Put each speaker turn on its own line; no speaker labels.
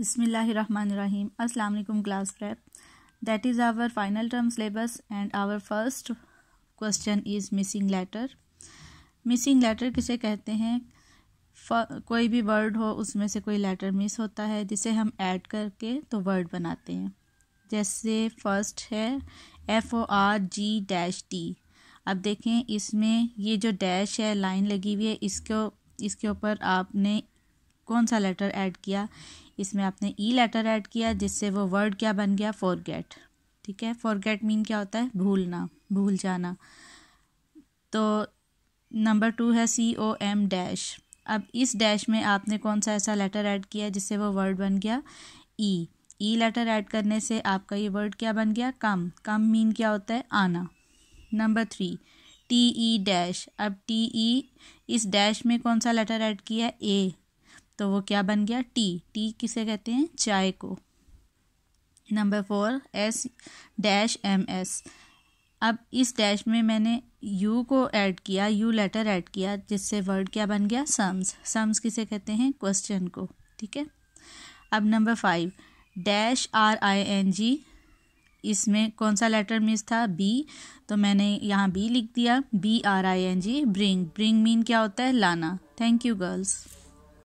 बसमिलीम अलकुम class prep that is our final term syllabus and our first question is missing letter missing letter किसे कहते हैं कोई भी वर्ड हो उसमें से कोई लेटर मिस होता है जिसे हम ऐड करके तो वर्ड बनाते हैं जैसे फर्स्ट है F O R G dash T अब देखें इसमें ये जो डैश है लाइन लगी हुई है इसको इसके ऊपर आपने कौन सा लेटर ऐड किया इसमें आपने ई लेटर ऐड किया जिससे वो वर्ड क्या बन गया फॉरगेट ठीक है फॉरगेट मीन क्या होता है भूलना भूल जाना तो नंबर टू है सी ओ एम डैश अब इस डैश में आपने कौन सा ऐसा लेटर ऐड किया जिससे वो वर्ड बन गया ई ई लेटर ऐड करने से आपका ये वर्ड क्या बन गया कम कम मीन क्या होता है आना number three T E dash अब टी ई e, इस डैश में कौन सा लेटर ऐड किया ए तो वो क्या बन गया टी टी किसे कहते हैं चाय को number four S dash M S अब इस डैश में मैंने यू को ऐड किया यू लेटर ऐड किया जिससे वर्ड क्या बन गया सम्स सम्स किसे कहते हैं क्वेश्चन को ठीक है अब number five dash R I N G इसमें कौन सा लेटर मिस था बी तो मैंने यहाँ बी लिख दिया B R I N G bring bring mean क्या होता है लाना थैंक यू गर्ल्स